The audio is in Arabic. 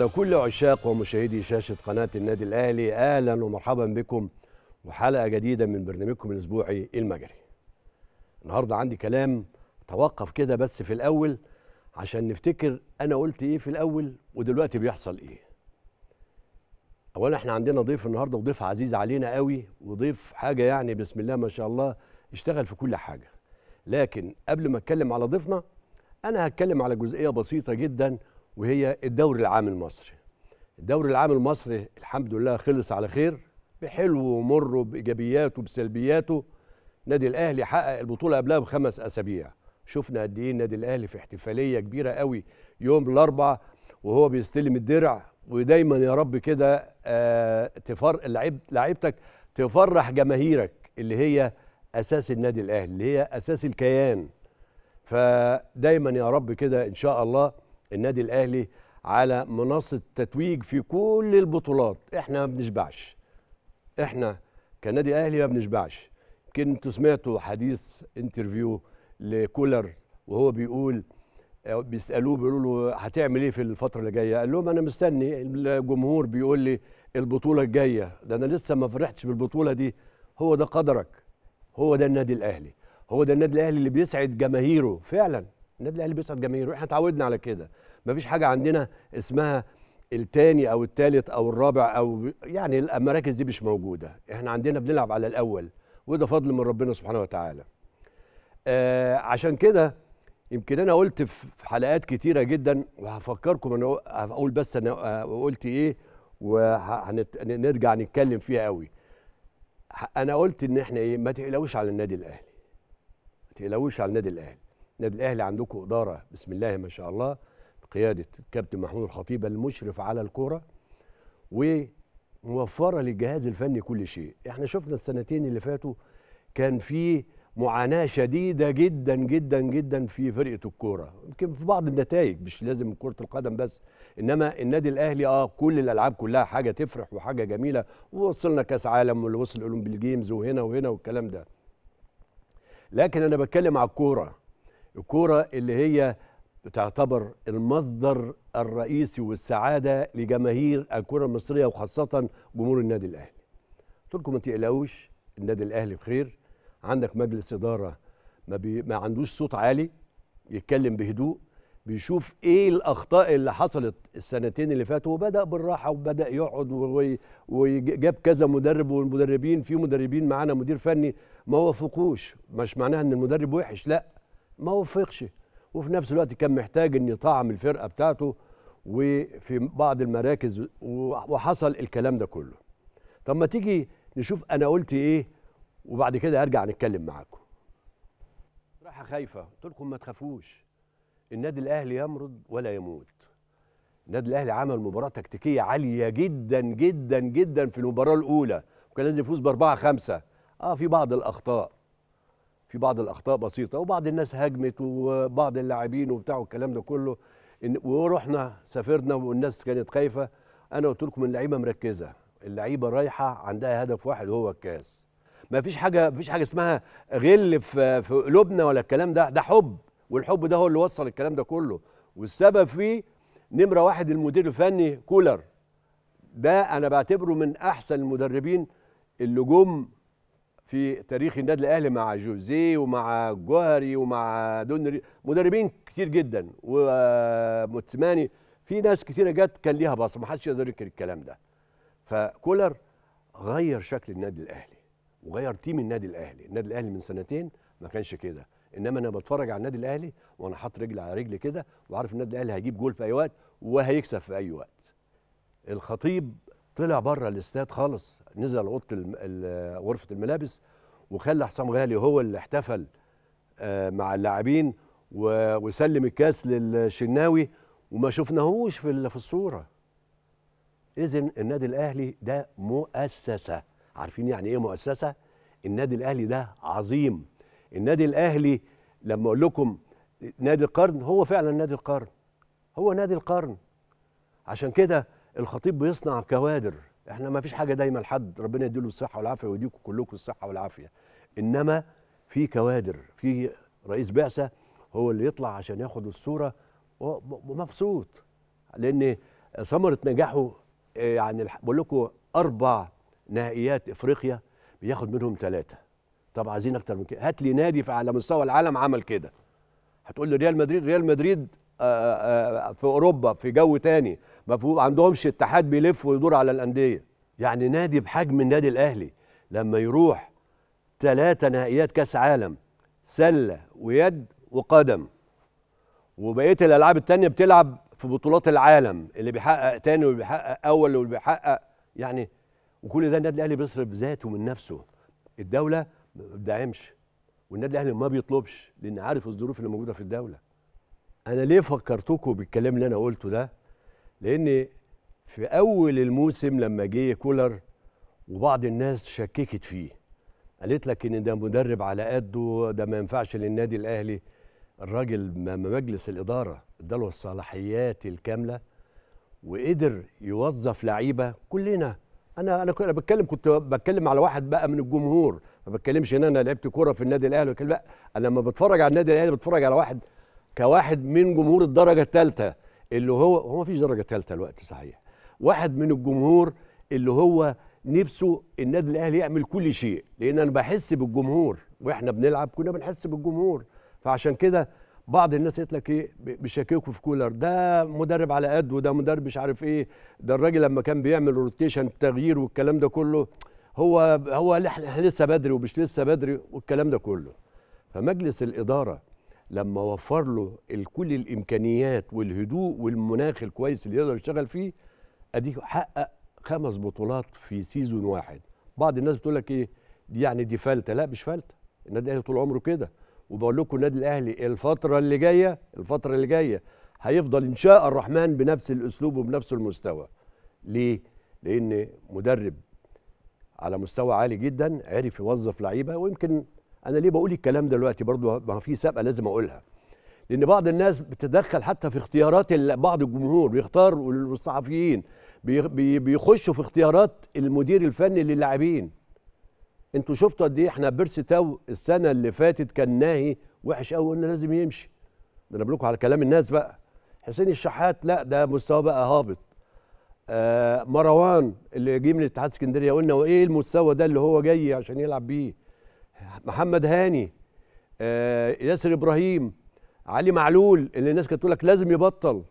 لكل عشاق ومشاهدي شاشة قناة النادي الأهلي أهلا ومرحبا بكم وحلقة جديدة من برنامجكم الأسبوعي المجري النهاردة عندي كلام توقف كده بس في الأول عشان نفتكر أنا قلت إيه في الأول ودلوقتي بيحصل إيه أولا إحنا عندنا ضيف النهاردة وضيف عزيز علينا قوي وضيف حاجة يعني بسم الله ما شاء الله اشتغل في كل حاجة لكن قبل ما أتكلم على ضيفنا أنا هتكلم على جزئية بسيطة جداً وهي الدوري العام المصري الدوري العام المصري الحمد لله خلص على خير بحلو ومره بايجابياته بسلبياته نادي الاهلي حقق البطوله قبلها بخمس اسابيع شفنا قد ايه النادي الاهلي في احتفاليه كبيره قوي يوم الاربعاء وهو بيستلم الدرع ودايما يا رب كده آه، تفر لعيبتك تفرح جماهيرك اللي هي اساس النادي الاهلي اللي هي اساس الكيان فدايما يا رب كده ان شاء الله النادي الاهلي على منصه تتويج في كل البطولات احنا ما بنشبعش احنا كنادي اهلي ما بنشبعش يمكن انتوا سمعتوا حديث انترفيو لكولر وهو بيقول آه، بيسالوه بيقولوا له هتعمل ايه في الفتره اللي جايه قال لهم انا مستني الجمهور بيقول لي البطوله الجايه ده انا لسه ما فرحتش بالبطوله دي هو ده قدرك هو ده النادي الاهلي هو ده النادي الاهلي اللي بيسعد جماهيره فعلا النادي الاهلي بيسعد جماهيره احنا اتعودنا على كده مفيش حاجه عندنا اسمها الثاني او الثالث او الرابع او يعني المراكز دي مش موجوده احنا عندنا بنلعب على الاول وده فضل من ربنا سبحانه وتعالى آه عشان كده يمكن انا قلت في حلقات كتيره جدا وهفكركم انا هقول بس انا قلت ايه وهنرجع نتكلم فيها قوي انا قلت ان احنا ايه ما تقلقوش على النادي الاهلي ما تقلقوش على النادي الاهلي النادي الاهلي عندكم اداره بسم الله ما شاء الله بقياده الكابتن محمود الخطيب المشرف على الكوره وموفره للجهاز الفني كل شيء احنا شفنا السنتين اللي فاتوا كان في معاناه شديده جدا جدا جدا في فرقه الكوره يمكن في بعض النتائج مش لازم كره القدم بس انما النادي الاهلي اه كل الالعاب كلها حاجه تفرح وحاجه جميله ووصلنا كاس عالم واللي وصل جيمز وهنا وهنا والكلام ده لكن انا بتكلم على الكوره الكوره اللي هي تعتبر المصدر الرئيسي والسعاده لجماهير الكره المصريه وخاصه جمهور النادي الاهلي. قلت لكم ما تقلقوش النادي الاهلي بخير عندك مجلس اداره ما, بي ما عندوش صوت عالي يتكلم بهدوء بيشوف ايه الاخطاء اللي حصلت السنتين اللي فاتوا وبدا بالراحه وبدا يقعد وجاب كذا مدرب والمدربين في مدربين معانا مدير فني ما وافقوش مش معناها ان المدرب وحش لا ما وفقش وفي نفس الوقت كان محتاج ان يطعم الفرقه بتاعته وفي بعض المراكز وحصل الكلام ده كله طب ما تيجي نشوف انا قلت ايه وبعد كده ارجع نتكلم معاكم راحه خايفه قلت لكم ما تخافوش النادي الاهلي يمرض ولا يموت النادي الاهلي عمل مباراه تكتيكيه عاليه جدا جدا جدا في المباراه الاولى وكان لازم يفوز باربعه خمسه اه في بعض الاخطاء في بعض الاخطاء بسيطه وبعض الناس هاجمت وبعض اللاعبين وبتاع والكلام ده كله إن ورحنا سافرنا والناس كانت خايفه انا قلت لكم اللعيبه مركزه اللعيبه رايحه عندها هدف واحد وهو الكاس ما فيش حاجه ما فيش حاجه اسمها غل في في قلوبنا ولا الكلام ده ده حب والحب ده هو اللي وصل الكلام ده كله والسبب فيه نمره واحد المدير الفني كولر ده انا بعتبره من احسن المدربين اللي جم في تاريخ النادي الاهلي مع جوزيه ومع جوهري ومع دونري مدربين كتير جدا ومتسماني في ناس كتيره جت كان ليها بصمه ما حدش يقدر ينكر الكلام ده فكولر غير شكل النادي الاهلي وغير تيم النادي الاهلي النادي الاهلي من سنتين ما كانش كده انما انا بتفرج على النادي الاهلي وانا حاطط رجل على رجل كده وعارف النادي الاهلي هيجيب جول في اي وقت وهيكسب في اي وقت الخطيب طلع بره الاستاد خالص نزل اوضه غرفه الملابس وخلى حسام غالي هو اللي احتفل آه، مع اللاعبين وسلم الكاس للشناوي وما شفناهوش في في الصوره اذا النادي الاهلي ده مؤسسه عارفين يعني ايه مؤسسه النادي الاهلي ده عظيم النادي الاهلي لما اقول لكم نادي القرن هو فعلا نادي القرن هو نادي القرن عشان كده الخطيب بيصنع كوادر احنا ما فيش حاجه دايما لحد ربنا يديله الصحه والعافيه ويديكم كلكم الصحه والعافيه انما في كوادر في رئيس بعثه هو اللي يطلع عشان ياخد الصوره ومبسوط لان ثمره نجاحه آه، يعني بقول لكم اربع نهائيات افريقيا بياخد منهم ثلاثه طب عايزين اكتر من كده هات لي نادي على مستوى العالم عمل كده هتقول لي ريال مدريد ريال مدريد آه، آه، في اوروبا في جو تاني ما عندهمش اتحاد بيلف ويدور على الانديه يعني نادي بحجم النادي الاهلي لما يروح ثلاثه نهائيات كاس عالم سله ويد وقدم وبقيه الالعاب الثانيه بتلعب في بطولات العالم اللي بيحقق تاني واللي بيحقق اول واللي بيحقق يعني وكل ده النادي الاهلي بيصرف ذاته من نفسه الدوله ما بتدعمش والنادي الاهلي ما بيطلبش لان عارف الظروف اللي موجوده في الدوله انا ليه فكرتكم بالكلام اللي انا قلته ده لان في اول الموسم لما جه كولر وبعض الناس شككت فيه قالت لك ان ده مدرب على قده ده ما ينفعش للنادي الاهلي الراجل مجلس الاداره اداله الصلاحيات الكامله وقدر يوظف لعيبه كلنا انا انا كنت بتكلم كنت بتكلم على واحد بقى من الجمهور ما بتكلمش ان انا لعبت كوره في النادي الاهلي لا انا لما بتفرج على النادي الاهلي بتفرج على واحد كواحد من جمهور الدرجه الثالثه اللي هو هو ما فيش درجه ثالثه الوقت صحيح واحد من الجمهور اللي هو نفسه النادي الاهلي يعمل كل شيء لان انا بحس بالجمهور واحنا بنلعب كنا بنحس بالجمهور فعشان كده بعض الناس قالت لك ايه بيشككوا في كولر ده مدرب على قد وده مدرب مش عارف ايه ده الراجل لما كان بيعمل روتيشن التغيير والكلام ده كله هو هو لسه بدري ومش لسه بدري والكلام ده كله فمجلس الاداره لما وفر له كل الامكانيات والهدوء والمناخ الكويس اللي يقدر يشتغل فيه اديه حقق خمس بطولات في سيزون واحد بعض الناس بتقول لك ايه دي يعني دي فلته لا مش فلته النادي الاهلي طول عمره كده وبقول لكم النادي الاهلي الفتره اللي جايه الفتره اللي جايه هيفضل ان شاء الرحمن بنفس الاسلوب وبنفس المستوى ليه لان مدرب على مستوى عالي جدا عرف يوظف لعيبه ويمكن انا ليه بقول الكلام دلوقتي برضو ما في سابقه لازم اقولها لان بعض الناس بتتدخل حتى في اختيارات بعض الجمهور بيختار والصحفيين بيخشوا في اختيارات المدير الفني للاعبين انتوا شفتوا قد ايه احنا بيرسي تاو السنه اللي فاتت كان ناهي وحش قوي قلنا لازم يمشي ده انا بقول على كلام الناس بقى حسين الشحات لا ده مستواه بقى هابط آه مروان اللي جه من اتحاد اسكندريه قلنا وايه المستوى ده اللي هو جاي عشان يلعب بيه محمد هاني آه، ياسر ابراهيم علي معلول اللي الناس كانت تقول لك لازم يبطل